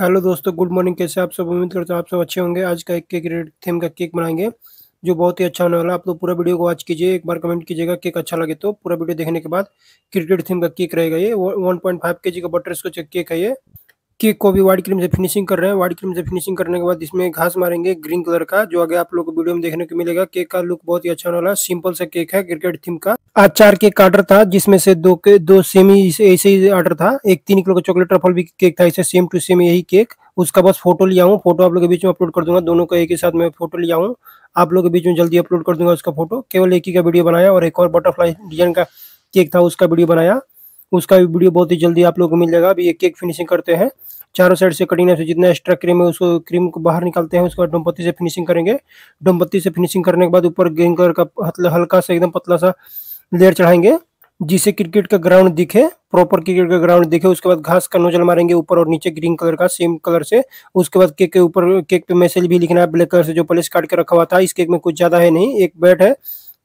hello दोस्तों good morning कैसे आप सब उम्मीद करते हैं आप सब अच्छे होंगे आज का एक केक रेड थीम का केक बनाएंगे जो बहुत ही अच्छा होने वाला आप लोग पूरा वीडियो को वॉच कीजिए एक बार कमेंट कीजिएगा केक अच्छा लगे तो पूरा वीडियो देखने के बाद क्रिकेट थीम का केक रहेगा ये वन पॉइंट फाइव के जी का बटर इसको केक है ये केक को भी वाइट क्रीम से फिनिशिंग कर रहे हैं वाइट क्रीम से फिनिशिंग करने के बाद इसमें घास मारेंगे ग्रीन कलर का जो आगे आप लोग को वीडियो में देखने को मिलेगा केक का लुक बहुत ही अच्छा होने वाला सिंपल सा केक है क्रिकेट थीम का आज चार केक का ऑर्डर था जिसमें से दो के दो सेम ही ऐसे ही ऑर्डर था एक तीन किलो का चॉकलेट ट्रफल भी केक था ऐसे सेम टू सेम यही केक उसका बस फोटो लिया हूँ फोटो आप लोगों के बीच में अपलोड कर दूंगा दोनों का एक ही साथ में फोटो लिया हूँ आप लोग के बीच में जल्दी अपलोड कर दूंगा उसका फोटो केवल एक ही का वीडियो बनाया और एक और बटरफ्लाई डिजाइन का केक था उसका वीडियो बनाया उसका भी वीडियो बहुत ही जल्दी आप लोग को मिल जाएगा अभी एक केक फिनिशिंग करते हैं चारों साइड से कटिंग से जितना एक्स्ट्रा क्रीम है उसको क्रीम को बाहर निकालते हैं उसके बाद डोमपत्ती से फिनिशिंग करेंगे डोमपत्ती से फिनिशिंग करने के बाद ऊपर ग्रीन कलर का हल्का सा एकदम पतला सा लेयर चढ़ाएंगे जिसे क्रिकेट का ग्राउंड दिखे प्रॉपर क्रिकेट का ग्राउंड दिखे उसके बाद घास का नोजल मारेंगे ऊपर और नीचे ग्रीन कलर का सेम कलर से उसके बाद केक के ऊपर केक पे मैसेज भी लिखना है ब्लैक कलर से जो पहले काट के रखा हुआ था इस केक में कुछ ज्यादा है नहीं एक बैट है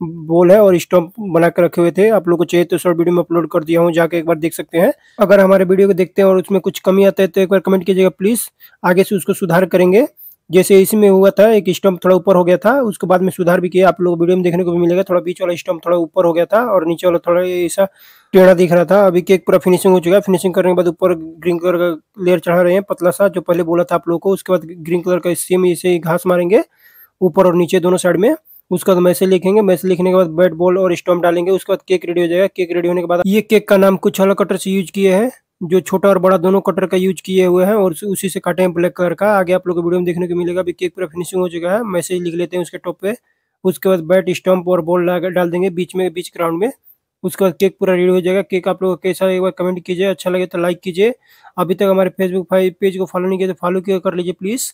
बोल है और स्टम्प बना के रखे हुए थे आप लोग को चाहिए तो शॉर्ट वीडियो में अपलोड कर दिया हूँ जाके एक बार देख सकते हैं अगर हमारे वीडियो को देखते हैं और उसमें कुछ कमी आता है तो एक बार कमेंट कीजिएगा प्लीज आगे से उसको सुधार करेंगे जैसे इसमें हुआ था एक स्टम्प थोड़ा ऊपर हो गया था उसके बाद में सुधार भी किया आप लोग वीडियो में देखने को भी मिलेगा थोड़ा बीच वाला स्टम्प थोड़ा ऊपर हो गया था और नीचे वाला थोड़ा ऐसा टेढ़ा दिख रहा था अभी केक पूरा फिनिशिंग हो चुका है फिनिशिंग करने के बाद ऊपर ग्रीन कलर का लेयर चढ़ा रहे हैं पतला सा जो पहले बोला था आप लोग को उसके बाद ग्रीन कलर का सेम इसे घास मारेंगे ऊपर और नीचे दोनों साइड में उसके बाद मैसेज लिखेंगे मैसेज लिखने के बाद बैट बॉल और स्टम्प डालेंगे उसके बाद केक रेडी हो जाएगा केक रेडी होने के बाद ये केक का नाम कुछ हला कटर से यूज किया है जो छोटा और बड़ा दोनों कटर का यूज किए हुए हैं और उसी से काटे हैं ब्लैक कलर का आगे आप लोग को वीडियो में देखने को मिलेगा अभी केक पूरा फिनिशिंग हो चुका है मैसेज लिख लेते हैं उसके टॉप पे उसके बाद बैट स्टम्प और बॉल लगा डाल देंगे बीच में बीच ग्राउंड में उसके बाद केक पूरा रेडी हो जाएगा केक आप लोग कैसा एक बार कमेंट कीजिए अच्छा लगे तो लाइक कीजिए अभी तक हमारे फेसबुक पेज को फॉलो नहीं किया तो फॉलो कर लीजिए प्लीज़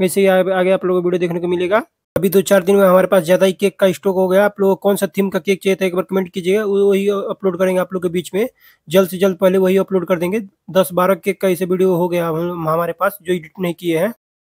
वैसे ही आगे आप लोगों को वीडियो देखने को मिलेगा अभी दो चार दिन में हमारे पास ज़्यादा ही केक का स्टॉक हो गया आप लोग कौन सा थीम का केक चाहिए था एक बार कमेंट कीजिएगा वही अपलोड करेंगे आप लोग के बीच में जल्द से जल्द पहले वही अपलोड कर देंगे दस बारह केक का ऐसे वीडियो हो गया हमारे पास जो एडिट नहीं किए हैं